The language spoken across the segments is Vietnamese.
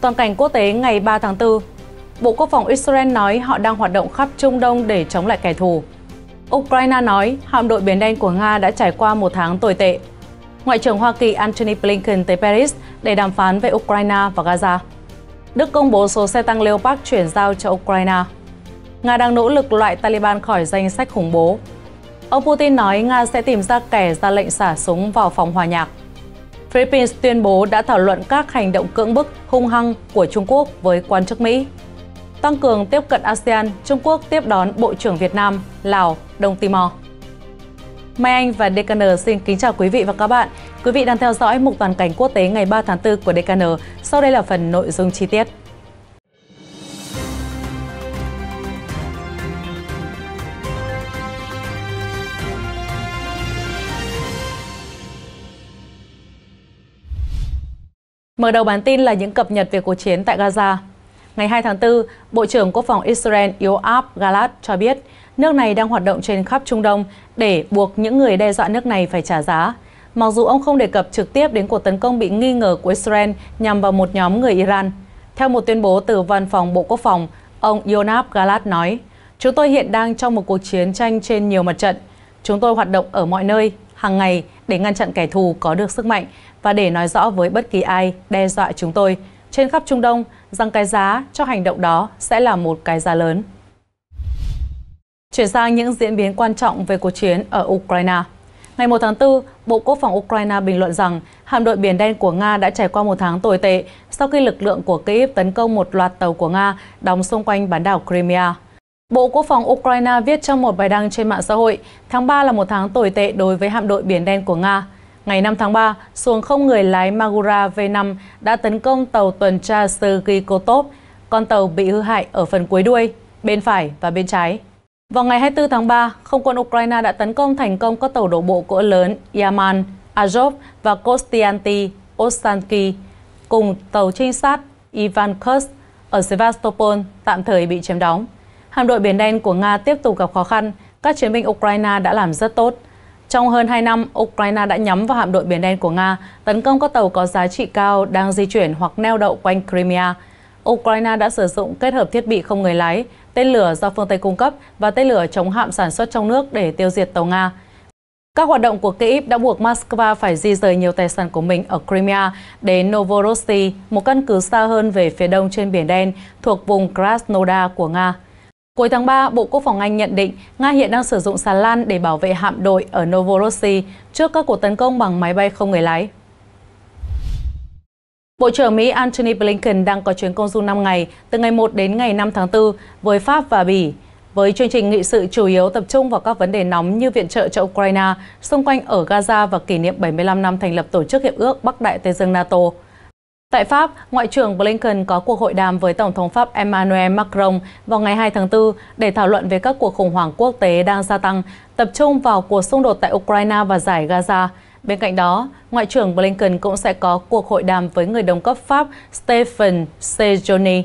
Toàn cảnh quốc tế ngày 3 tháng 4, Bộ Quốc phòng Israel nói họ đang hoạt động khắp Trung Đông để chống lại kẻ thù. Ukraine nói hạm đội Biển Đen của Nga đã trải qua một tháng tồi tệ. Ngoại trưởng Hoa Kỳ Antony Blinken tới Paris để đàm phán về Ukraine và Gaza. Đức công bố số xe tăng Leopard chuyển giao cho Ukraine. Nga đang nỗ lực loại Taliban khỏi danh sách khủng bố. Ông Putin nói Nga sẽ tìm ra kẻ ra lệnh xả súng vào phòng hòa nhạc. Philippines tuyên bố đã thảo luận các hành động cưỡng bức hung hăng của Trung Quốc với quan chức Mỹ. Tăng cường tiếp cận ASEAN, Trung Quốc tiếp đón Bộ trưởng Việt Nam, Lào, Đông Timor. Mai Anh và DKN xin kính chào quý vị và các bạn. Quý vị đang theo dõi mục toàn cảnh quốc tế ngày 3 tháng 4 của DKN. Sau đây là phần nội dung chi tiết. Mở đầu bản tin là những cập nhật về cuộc chiến tại Gaza. Ngày 2 tháng 4, Bộ trưởng Quốc phòng Israel Yoav Gallant cho biết nước này đang hoạt động trên khắp Trung Đông để buộc những người đe dọa nước này phải trả giá. Mặc dù ông không đề cập trực tiếp đến cuộc tấn công bị nghi ngờ của Israel nhằm vào một nhóm người Iran. Theo một tuyên bố từ Văn phòng Bộ Quốc phòng, ông Yoav Gallant nói, Chúng tôi hiện đang trong một cuộc chiến tranh trên nhiều mặt trận. Chúng tôi hoạt động ở mọi nơi, hàng ngày để ngăn chặn kẻ thù có được sức mạnh và để nói rõ với bất kỳ ai đe dọa chúng tôi trên khắp Trung Đông rằng cái giá cho hành động đó sẽ là một cái giá lớn. Chuyển sang những diễn biến quan trọng về cuộc chiến ở Ukraine. Ngày 1 tháng 4, Bộ Quốc phòng Ukraine bình luận rằng hạm đội Biển Đen của Nga đã trải qua một tháng tồi tệ sau khi lực lượng của Kyiv tấn công một loạt tàu của Nga đóng xung quanh bán đảo Crimea. Bộ Quốc phòng Ukraine viết trong một bài đăng trên mạng xã hội, tháng 3 là một tháng tồi tệ đối với hạm đội Biển Đen của Nga. Ngày 5 tháng 3, xuồng không người lái Magura V5 đã tấn công tàu tuần tra Sergei Kotov. Con tàu bị hư hại ở phần cuối đuôi, bên phải và bên trái. Vào ngày 24 tháng 3, không quân Ukraine đã tấn công thành công các tàu đổ bộ cỡ lớn Yaman, Azov và Kostianti Ostanki cùng tàu trinh sát Ivan Kursk ở Sevastopol tạm thời bị chiếm đóng. Hạm đội Biển Đen của Nga tiếp tục gặp khó khăn, các chiến binh Ukraine đã làm rất tốt. Trong hơn 2 năm, Ukraine đã nhắm vào hạm đội Biển Đen của Nga, tấn công các tàu có giá trị cao đang di chuyển hoặc neo đậu quanh Crimea. Ukraine đã sử dụng kết hợp thiết bị không người lái, tên lửa do phương Tây cung cấp và tên lửa chống hạm sản xuất trong nước để tiêu diệt tàu Nga. Các hoạt động của Kyiv đã buộc Moscow phải di rời nhiều tài sản của mình ở Crimea đến Novorossiy, một căn cứ xa hơn về phía đông trên Biển Đen thuộc vùng Krasnodar của Nga. Cuối tháng 3, Bộ Quốc phòng Anh nhận định Nga hiện đang sử dụng sàn lan để bảo vệ hạm đội ở Novorossiy trước các cuộc tấn công bằng máy bay không người lái. Bộ trưởng Mỹ Antony Blinken đang có chuyến công du 5 ngày, từ ngày 1 đến ngày 5 tháng 4, với Pháp và Bỉ, với chương trình nghị sự chủ yếu tập trung vào các vấn đề nóng như viện trợ cho Ukraine, xung quanh ở Gaza và kỷ niệm 75 năm thành lập Tổ chức Hiệp ước Bắc Đại Tây Dương NATO. Tại Pháp, Ngoại trưởng Blinken có cuộc hội đàm với Tổng thống Pháp Emmanuel Macron vào ngày 2 tháng 4 để thảo luận về các cuộc khủng hoảng quốc tế đang gia tăng, tập trung vào cuộc xung đột tại Ukraine và giải Gaza. Bên cạnh đó, Ngoại trưởng Blinken cũng sẽ có cuộc hội đàm với người đồng cấp Pháp Stephen Sejourné.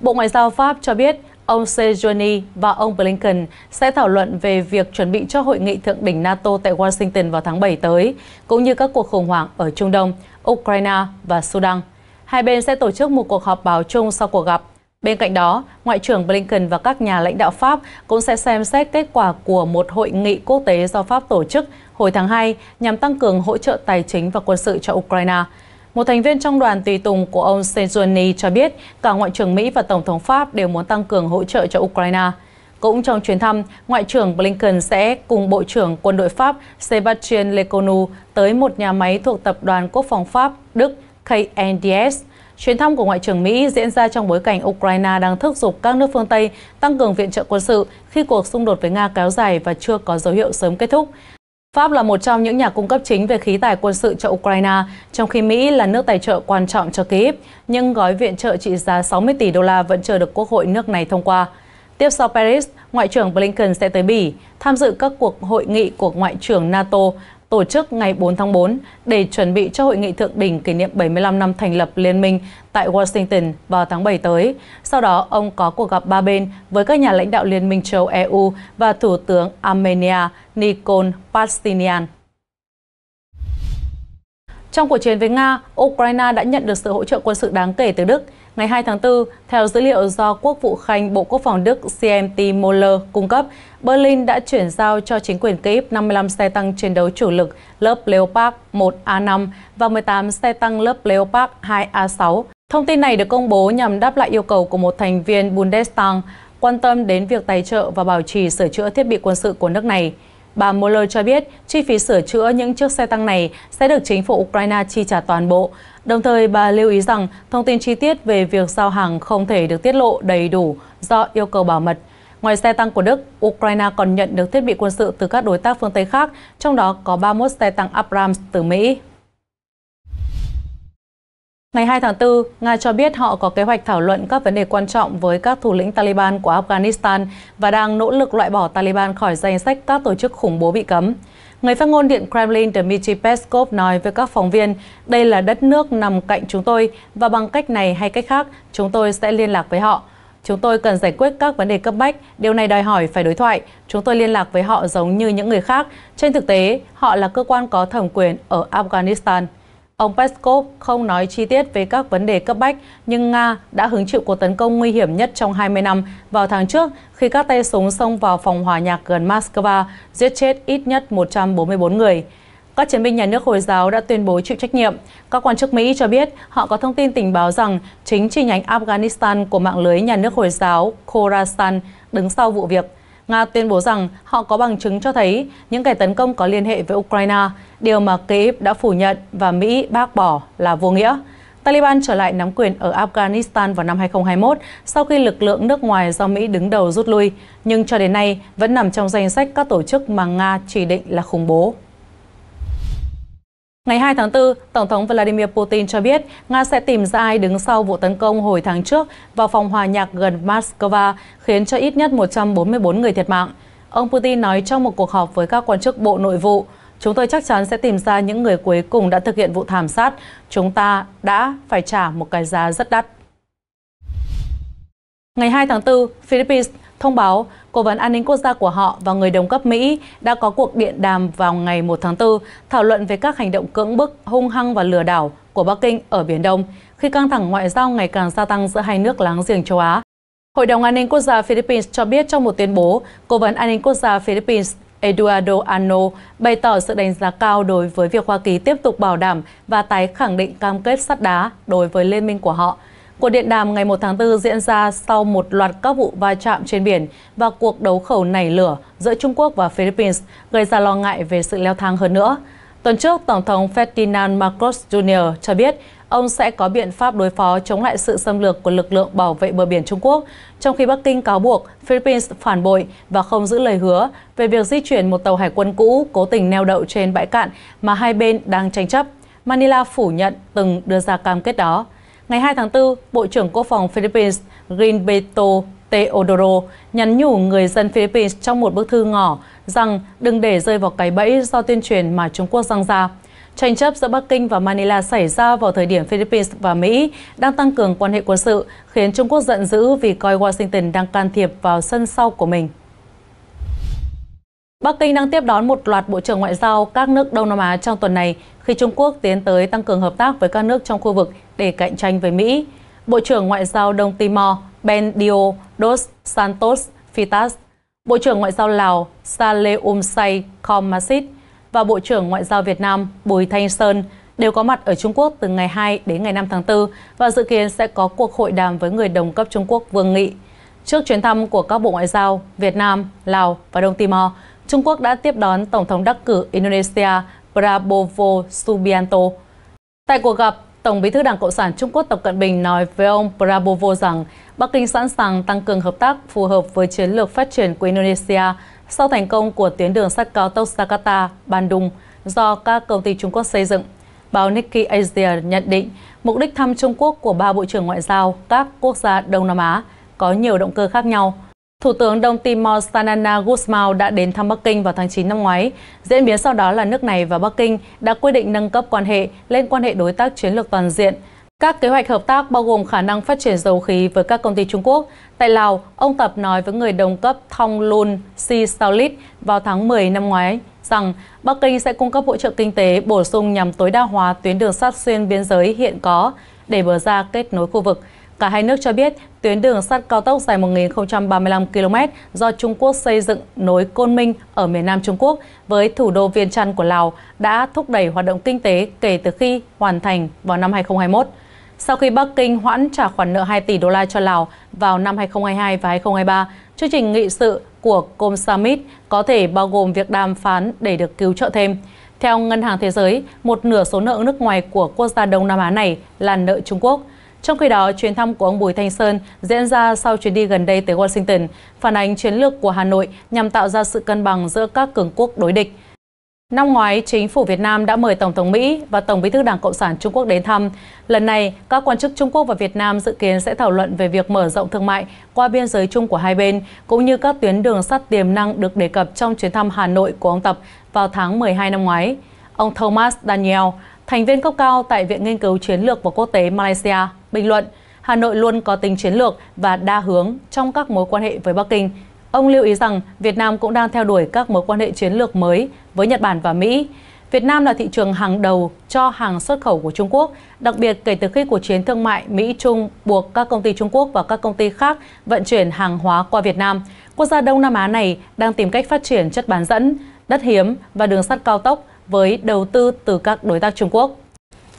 Bộ Ngoại giao Pháp cho biết ông Sejourné và ông Blinken sẽ thảo luận về việc chuẩn bị cho hội nghị thượng đỉnh NATO tại Washington vào tháng 7 tới, cũng như các cuộc khủng hoảng ở Trung Đông, Ukraine và Sudan hai bên sẽ tổ chức một cuộc họp báo chung sau cuộc gặp. Bên cạnh đó, Ngoại trưởng Blinken và các nhà lãnh đạo Pháp cũng sẽ xem xét kết quả của một hội nghị quốc tế do Pháp tổ chức hồi tháng 2 nhằm tăng cường hỗ trợ tài chính và quân sự cho Ukraine. Một thành viên trong đoàn tùy tùng của ông Sejourny cho biết cả Ngoại trưởng Mỹ và Tổng thống Pháp đều muốn tăng cường hỗ trợ cho Ukraine. Cũng trong chuyến thăm, Ngoại trưởng Blinken sẽ cùng Bộ trưởng Quân đội Pháp Sébastien Lecornu tới một nhà máy thuộc Tập đoàn Quốc phòng Pháp, Đức KNDS. Chuyến thăm của Ngoại trưởng Mỹ diễn ra trong bối cảnh Ukraine đang thúc giục các nước phương Tây tăng cường viện trợ quân sự khi cuộc xung đột với Nga kéo dài và chưa có dấu hiệu sớm kết thúc. Pháp là một trong những nhà cung cấp chính về khí tài quân sự cho Ukraine, trong khi Mỹ là nước tài trợ quan trọng cho Kyiv, nhưng gói viện trợ trị giá 60 tỷ đô la vẫn chưa được Quốc hội nước này thông qua. Tiếp sau Paris, Ngoại trưởng Blinken sẽ tới Bỉ, tham dự các cuộc hội nghị của Ngoại trưởng NATO tổ chức ngày 4 tháng 4 để chuẩn bị cho hội nghị thượng đỉnh kỷ niệm 75 năm thành lập Liên minh tại Washington vào tháng 7 tới. Sau đó, ông có cuộc gặp ba bên với các nhà lãnh đạo Liên minh châu EU e và Thủ tướng Armenia Nikol Pashinyan. Trong cuộc chiến với Nga, Ukraine đã nhận được sự hỗ trợ quân sự đáng kể từ Đức. Ngày 2 tháng 4, theo dữ liệu do Quốc vụ Khanh Bộ Quốc phòng Đức CMT Moller cung cấp, Berlin đã chuyển giao cho chính quyền Kyiv 55 xe tăng chiến đấu chủ lực lớp Leopard 1A5 và 18 xe tăng lớp Leopard 2A6. Thông tin này được công bố nhằm đáp lại yêu cầu của một thành viên Bundestag quan tâm đến việc tài trợ và bảo trì sửa chữa thiết bị quân sự của nước này. Bà Mueller cho biết chi phí sửa chữa những chiếc xe tăng này sẽ được chính phủ Ukraine chi trả toàn bộ. Đồng thời, bà lưu ý rằng thông tin chi tiết về việc giao hàng không thể được tiết lộ đầy đủ do yêu cầu bảo mật. Ngoài xe tăng của Đức, Ukraine còn nhận được thiết bị quân sự từ các đối tác phương Tây khác, trong đó có 31 xe tăng Abrams từ Mỹ. Ngày 2 tháng 4, Nga cho biết họ có kế hoạch thảo luận các vấn đề quan trọng với các thủ lĩnh Taliban của Afghanistan và đang nỗ lực loại bỏ Taliban khỏi danh sách các tổ chức khủng bố bị cấm. Người phát ngôn Điện Kremlin Dmitry Peskov nói với các phóng viên, đây là đất nước nằm cạnh chúng tôi và bằng cách này hay cách khác, chúng tôi sẽ liên lạc với họ. Chúng tôi cần giải quyết các vấn đề cấp bách, điều này đòi hỏi phải đối thoại. Chúng tôi liên lạc với họ giống như những người khác. Trên thực tế, họ là cơ quan có thẩm quyền ở Afghanistan. Ông Peskov không nói chi tiết về các vấn đề cấp bách, nhưng Nga đã hứng chịu cuộc tấn công nguy hiểm nhất trong 20 năm vào tháng trước khi các tay súng xông vào phòng hòa nhạc gần Moscow, giết chết ít nhất 144 người. Các chiến binh nhà nước Hồi giáo đã tuyên bố chịu trách nhiệm. Các quan chức Mỹ cho biết họ có thông tin tình báo rằng chính chi nhánh Afghanistan của mạng lưới nhà nước Hồi giáo Khorasan đứng sau vụ việc. Nga tuyên bố rằng họ có bằng chứng cho thấy những kẻ tấn công có liên hệ với Ukraine, điều mà Kyiv đã phủ nhận và Mỹ bác bỏ là vô nghĩa. Taliban trở lại nắm quyền ở Afghanistan vào năm 2021 sau khi lực lượng nước ngoài do Mỹ đứng đầu rút lui, nhưng cho đến nay vẫn nằm trong danh sách các tổ chức mà Nga chỉ định là khủng bố. Ngày 2 tháng 4, Tổng thống Vladimir Putin cho biết Nga sẽ tìm ra ai đứng sau vụ tấn công hồi tháng trước vào phòng hòa nhạc gần Moscow, khiến cho ít nhất 144 người thiệt mạng. Ông Putin nói trong một cuộc họp với các quan chức Bộ Nội vụ, Chúng tôi chắc chắn sẽ tìm ra những người cuối cùng đã thực hiện vụ thảm sát. Chúng ta đã phải trả một cái giá rất đắt. Ngày 2 tháng 4, Philippines Thông báo, Cố vấn An ninh Quốc gia của họ và người đồng cấp Mỹ đã có cuộc điện đàm vào ngày 1 tháng 4 thảo luận về các hành động cưỡng bức, hung hăng và lừa đảo của Bắc Kinh ở Biển Đông khi căng thẳng ngoại giao ngày càng gia tăng giữa hai nước láng giềng châu Á. Hội đồng An ninh Quốc gia Philippines cho biết trong một tuyên bố, Cố vấn An ninh Quốc gia Philippines Eduardo Ano bày tỏ sự đánh giá cao đối với việc Hoa Kỳ tiếp tục bảo đảm và tái khẳng định cam kết sắt đá đối với liên minh của họ – Cuộc điện đàm ngày 1 tháng 4 diễn ra sau một loạt các vụ va chạm trên biển và cuộc đấu khẩu nảy lửa giữa Trung Quốc và Philippines gây ra lo ngại về sự leo thang hơn nữa. Tuần trước, Tổng thống Ferdinand Marcos Jr. cho biết ông sẽ có biện pháp đối phó chống lại sự xâm lược của lực lượng bảo vệ bờ biển Trung Quốc, trong khi Bắc Kinh cáo buộc Philippines phản bội và không giữ lời hứa về việc di chuyển một tàu hải quân cũ cố tình neo đậu trên bãi cạn mà hai bên đang tranh chấp. Manila phủ nhận từng đưa ra cam kết đó. Ngày 2 tháng 4, Bộ trưởng Quốc phòng Philippines Gilberto Teodoro nhắn nhủ người dân Philippines trong một bức thư ngỏ rằng đừng để rơi vào cái bẫy do tuyên truyền mà Trung Quốc răng ra. Tranh chấp giữa Bắc Kinh và Manila xảy ra vào thời điểm Philippines và Mỹ đang tăng cường quan hệ quân sự, khiến Trung Quốc giận dữ vì coi Washington đang can thiệp vào sân sau của mình. Bắc Kinh đang tiếp đón một loạt bộ trưởng ngoại giao các nước Đông Nam Á trong tuần này khi Trung Quốc tiến tới tăng cường hợp tác với các nước trong khu vực để cạnh tranh với Mỹ. Bộ trưởng Ngoại giao Đông Timor Ben Bendio Dos Santos Fitas, Bộ trưởng Ngoại giao Lào Say Kommasit và Bộ trưởng Ngoại giao Việt Nam Bùi Thanh Sơn đều có mặt ở Trung Quốc từ ngày 2 đến ngày 5 tháng 4 và dự kiến sẽ có cuộc hội đàm với người đồng cấp Trung Quốc Vương Nghị. Trước chuyến thăm của các bộ ngoại giao Việt Nam, Lào và Đông Timor, Trung Quốc đã tiếp đón Tổng thống đắc cử Indonesia Prabowo Subianto. Tại cuộc gặp, Tổng bí thư Đảng Cộng sản Trung Quốc Tập Cận Bình nói với ông Prabowo rằng Bắc Kinh sẵn sàng tăng cường hợp tác phù hợp với chiến lược phát triển của Indonesia sau thành công của tuyến đường sắt cao tốc Jakarta-Bandung do các công ty Trung Quốc xây dựng. Báo Nikkei Asia nhận định mục đích thăm Trung Quốc của ba bộ trưởng ngoại giao các quốc gia Đông Nam Á có nhiều động cơ khác nhau – Thủ tướng Đông Timor Sanana Gusmao đã đến thăm Bắc Kinh vào tháng 9 năm ngoái. Diễn biến sau đó là nước này và Bắc Kinh đã quyết định nâng cấp quan hệ lên quan hệ đối tác chiến lược toàn diện. Các kế hoạch hợp tác bao gồm khả năng phát triển dầu khí với các công ty Trung Quốc. Tại Lào, ông Tập nói với người đồng cấp Thong Lun Si Saulit vào tháng 10 năm ngoái rằng Bắc Kinh sẽ cung cấp hỗ trợ kinh tế bổ sung nhằm tối đa hóa tuyến đường sắt xuyên biên giới hiện có để bờ ra kết nối khu vực. Cả hai nước cho biết tuyến đường sắt cao tốc dài 1.035 km do Trung Quốc xây dựng nối Côn Minh ở miền Nam Trung Quốc với thủ đô Viên Chăn của Lào đã thúc đẩy hoạt động kinh tế kể từ khi hoàn thành vào năm 2021. Sau khi Bắc Kinh hoãn trả khoản nợ 2 tỷ đô la cho Lào vào năm 2022 và 2023, chương trình nghị sự của COM Summit có thể bao gồm việc đàm phán để được cứu trợ thêm. Theo Ngân hàng Thế giới, một nửa số nợ nước ngoài của quốc gia Đông Nam Á này là nợ Trung Quốc – trong khi đó, chuyến thăm của ông Bùi Thanh Sơn diễn ra sau chuyến đi gần đây tới Washington, phản ánh chiến lược của Hà Nội nhằm tạo ra sự cân bằng giữa các cường quốc đối địch. Năm ngoái, chính phủ Việt Nam đã mời Tổng thống Mỹ và Tổng bí thư Đảng Cộng sản Trung Quốc đến thăm. Lần này, các quan chức Trung Quốc và Việt Nam dự kiến sẽ thảo luận về việc mở rộng thương mại qua biên giới chung của hai bên, cũng như các tuyến đường sắt tiềm năng được đề cập trong chuyến thăm Hà Nội của ông Tập vào tháng 12 năm ngoái. Ông Thomas Daniel, thành viên cấp cao tại Viện Nghiên cứu Chiến lược và Quốc tế Malaysia, bình luận, Hà Nội luôn có tính chiến lược và đa hướng trong các mối quan hệ với Bắc Kinh. Ông lưu ý rằng Việt Nam cũng đang theo đuổi các mối quan hệ chiến lược mới với Nhật Bản và Mỹ. Việt Nam là thị trường hàng đầu cho hàng xuất khẩu của Trung Quốc, đặc biệt kể từ khi cuộc chiến thương mại Mỹ-Trung buộc các công ty Trung Quốc và các công ty khác vận chuyển hàng hóa qua Việt Nam. Quốc gia Đông Nam Á này đang tìm cách phát triển chất bán dẫn, đất hiếm và đường sắt cao tốc với đầu tư từ các đối tác Trung Quốc.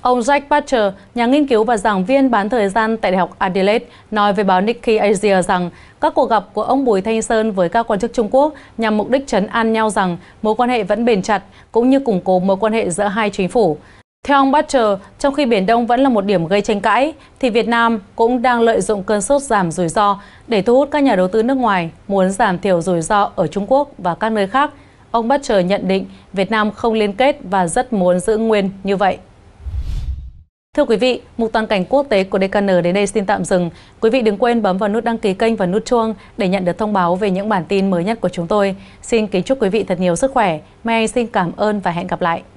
Ông Jack Butcher, nhà nghiên cứu và giảng viên bán thời gian tại Đại học Adelaide, nói với báo Nikkei Asia rằng các cuộc gặp của ông Bùi Thanh Sơn với các quan chức Trung Quốc nhằm mục đích chấn an nhau rằng mối quan hệ vẫn bền chặt, cũng như củng cố mối quan hệ giữa hai chính phủ. Theo ông Butcher, trong khi Biển Đông vẫn là một điểm gây tranh cãi, thì Việt Nam cũng đang lợi dụng cơn sốt giảm rủi ro để thu hút các nhà đầu tư nước ngoài muốn giảm thiểu rủi ro ở Trung Quốc và các nơi khác. Ông Butcher nhận định Việt Nam không liên kết và rất muốn giữ nguyên như vậy. Thưa quý vị, mục toàn cảnh quốc tế của DKN đến đây xin tạm dừng. Quý vị đừng quên bấm vào nút đăng ký kênh và nút chuông để nhận được thông báo về những bản tin mới nhất của chúng tôi. Xin kính chúc quý vị thật nhiều sức khỏe. Mai xin cảm ơn và hẹn gặp lại.